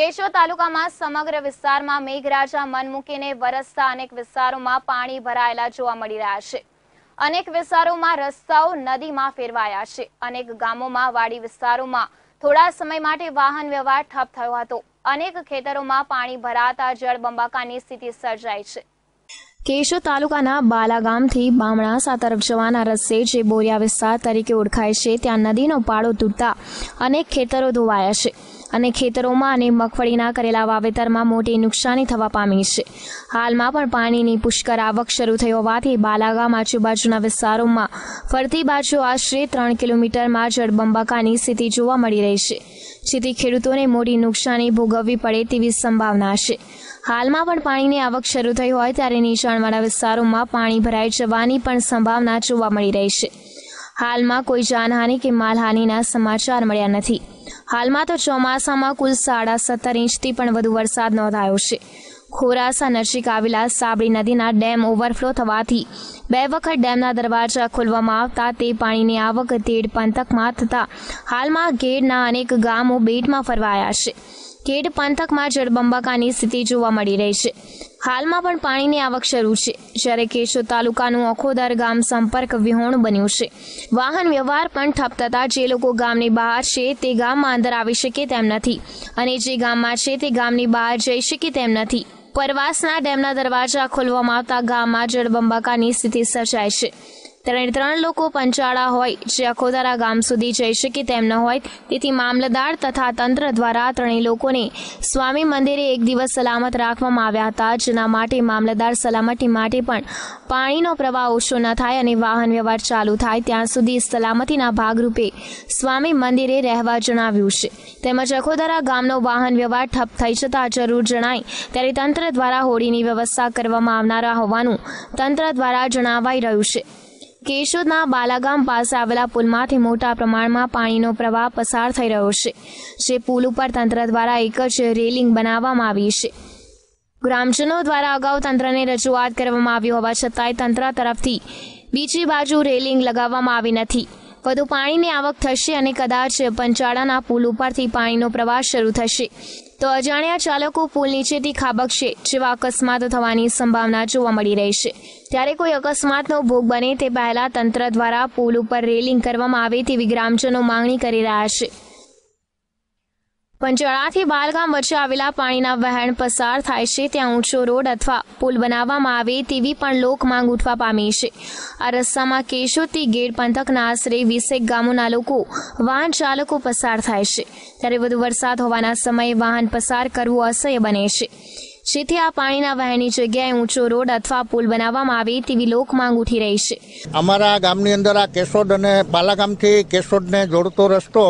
કેશોદ તાલુકામાં સમગ્ર વિસ્તારમાં મેઘરાજા મન મૂકીને વરસતા અનેક વિસ્તારોમાં પાણી ભરાયેલા જોવા મળી રહ્યા છે અનેક વિસ્તારોમાં રસ્તાઓ નદીમાં ફેરવાયા છે અનેક ગામોમાં વાડી વિસ્તારોમાં થોડા સમય માટે વાહન વ્યવહાર ઠપ થયો હતો અનેક ખેતરોમાં પાણી ભરાતા જળ બંબાકાની સ્થિતિ સર્જાઈ છે કેશો તાલુકાના બાલા ગામથી બામણાસા તરફ જવાના રસ્તે જે બોરિયા વિસ્તાર તરીકે ઓળખાય છે ત્યાં નદીનો પાળો તૂટતા અનેક ખેતરો ધોવાયા છે અને ખેતરોમાં અને મગફળીના કરેલા વાવેતરમાં મોટી નુકસાની થવા પામી છે હાલમાં પણ પાણીની પુષ્કર આવક શરૂ થઈ હોવાથી બાલાગામ આજુબાજુના વિસ્તારોમાં ફરતી બાજુ આશરે ત્રણ કિલોમીટરમાં જળબંબાકાની સ્થિતિ જોવા મળી રહી છે જેથી ખેડૂતોને મોટી નુકસાની ભોગવવી પડે તેવી સંભાવના છે હાલમાં પણ પાણીની આવક શરૂ થઈ હોય ત્યારે નીચાણવાળા વિસ્તારોમાં પાણી ભરાઈ જવાની પણ સંભાવના જોવા મળી રહી છે હાલમાં કોઈ જાનહાનિ કે માલહાનિના સમાચાર મળ્યા નથી હાલમાં તો ચોમાસામાં કુલ સાડા સત્તર ઇંચથી પણ વધુ વરસાદ નોંધાયો છે ખોરાસા નજીક આવેલા સાબરી નદીના ડેમ ઓવરફ્લો થવાથી બે વખત ડેમના દરવાજા ખોલવામાં આવતા તે પાણીની આવક તેડ પંથકમાં થતાં હાલમાં ગેડના અનેક ગામો બેટમાં ફરવાયા છે ખેડ પંથકમાં જળબંબાકાની સ્થિતિ જોવા મળી રહી છે હાલમાં પણ પાણીની આવક શરૂ છે જ્યારે કેશોદ તાલુકાનું અખોદર ગામ સંપર્ક વિહોણ બન્યું છે વાહન વ્યવહાર પણ ઠપ થતાં જે લોકો ગામની બહાર છે તે ગામમાં અંદર આવી શકે તેમ નથી અને જે ગામમાં છે તે ગામની બહાર જઈ શકે તેમ નથી પરવાસના ડેમના દરવાજા ખોલવામાં આવતા ગામમાં જળબંબાકાની સ્થિતિ સર્જાય છે ત્રણ ત્રણ લોકો પંચાળા હોય જે અખોદારા ગામ સુધી જઈ શકે તેમ ન હોય તેથી મામલતદાર તથા તંત્ર દ્વારા ત્રણેય લોકોને સ્વામી મંદિરે એક દિવસ સલામત રાખવામાં આવ્યા હતા જેના માટે મામલતદાર સલામતી માટે પણ પાણીનો પ્રવાહ ઓછો ન થાય અને વાહન વ્યવહાર ચાલુ થાય ત્યાં સુધી સલામતીના ભાગરૂપે સ્વામી મંદિરે રહેવા જણાવ્યું છે તેમજ અખોદારા ગામનો વાહન વ્યવહાર ઠપ થઈ જતા જરૂર જણાય ત્યારે તંત્ર દ્વારા હોળીની વ્યવસ્થા કરવામાં આવનારા હોવાનું તંત્ર દ્વારા જણાવાઈ રહ્યું છે કેશોદના બાલાગામ પાસે આવેલા પુલમાંથી મોટા પ્રમાણમાં પાણીનો પ્રવાહ પસાર થઈ રહ્યો છે જે પુલ ઉપર તંત્ર દ્વારા એક જ રેલિંગ બનાવવામાં આવી છે ગ્રામજનો દ્વારા અગાઉ તંત્રને રજૂઆત કરવામાં આવી હોવા છતાંય તંત્ર તરફથી બીજી બાજુ રેલિંગ લગાવવામાં આવી નથી વધુ પાણીની આવક થશે અને કદાચ પંચાળાના પુલ ઉપરથી પાણીનો પ્રવાહ શરૂ થશે તો અજાણ્યા ચાલકો પુલ નીચેથી ખાબકશે જેવા અકસ્માત થવાની સંભાવના જોવા મળી રહી છે ત્યારે કોઈ અકસ્માતનો ભોગ બને તે પહેલા તંત્ર દ્વારા પુલ ઉપર રેલિંગ કરવામાં આવે તેવી ગ્રામજનો માંગણી કરી રહ્યા છે પણ પંચોળાથી બાલગામ વચ્ચે આવેલા પાણીના વહેણ પસાર થાય છે ત્યાં ઊંચો રોડ અથવા પુલ બનાવવામાં આવે તેવી પણ લોક માંગ ઉઠવા પામી છે આ રસ્તામાં કેશોતી ગેટ પંથકના આશરે વીસેક ગામોના લોકો વાહન ચાલકો પસાર થાય છે ત્યારે વધુ વરસાદ હોવાના સમયે વાહન પસાર કરવું અસહ્ય બને છે જેથી આ પાણીના વહેણની જગ્યાએ ઊંચો રોડ અથવા પુલ બનાવવામાં આવે તેવી લોક માંગ ઉઠી રહી છે અમારા ગામની અંદર આ કેશોદ અને બાલાગામથી કેશોદને જોડતો રસ્તો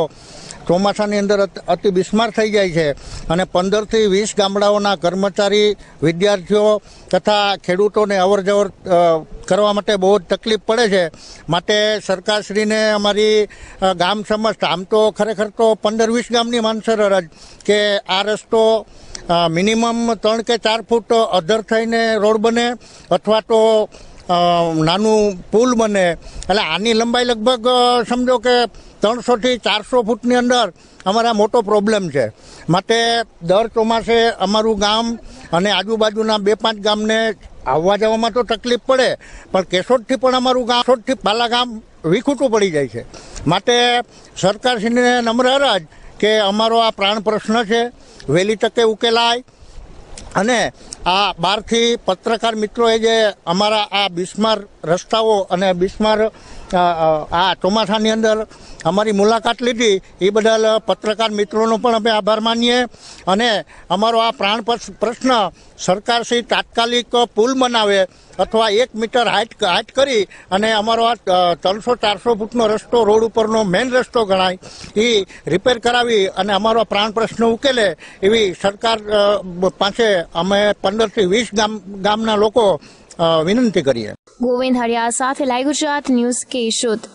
ચોમાસાની અંદર અતિ બિસ્માર થઈ જાય છે અને પંદરથી વીસ ગામડાઓના કર્મચારી વિદ્યાર્થીઓ તથા ખેડૂતોને અવરજવર કરવા માટે બહુ જ તકલીફ પડે છે માટે સરકારશ્રીને અમારી ગામ સમસ્ત આમ તો ખરેખર તો પંદર વીસ ગામની માનસર અરજ કે આ રસ્તો મિનિમમ ત્રણ કે ચાર ફૂટ અધર થઈને રોડ બને અથવા તો નાનું પુલ બને એટલે આની લંબાઈ લગભગ સમજો કે ત્રણસોથી ચારસો ફૂટની અંદર અમારા મોટો પ્રોબ્લેમ છે માટે દર ચોમાસે અમારું ગામ અને આજુબાજુના બે પાંચ ગામને આવવા જવામાં તો તકલીફ પડે પણ કેશોદથી પણ અમારું ગામ કેશોદથી પાલા ગામ વિખૂટું પડી જાય છે માટે સરકારશ્રીને નમ્ર અરજ કે અમારો આ પ્રાણ પ્રશ્ન છે વહેલી તકે ઉકેલાય અને આ બહારથી પત્રકાર મિત્રોએ જે અમારા આ બિસ્માર રસ્તાઓ અને બિસ્માર આ ચોમાસાની અંદર અમારી મુલાકાત લીધી એ બદલ પત્રકાર મિત્રોનો પણ અમે આભાર માનીએ અને અમારો આ પ્રાણ પ્રશ્ન સરકારશ્રી તાત્કાલિક પુલ બનાવે અથવા એક મીટર હાઇટ હાઇટ કરી અને અમારો આ ત્રણસો ચારસો ફૂટનો રસ્તો રોડ ઉપરનો મેઇન રસ્તો ગણાય એ રિપેર કરાવી અને અમારો પ્રાણ પ્રશ્ન ઉકેલે એવી સરકાર પાસે અમે પંદર થી વીસ ગામ ગામના લોકો વિનંતી કરીએ ગોવિંદ હરિયા સાથે લાઈવ ગુજરાત ન્યૂઝ કેશોદ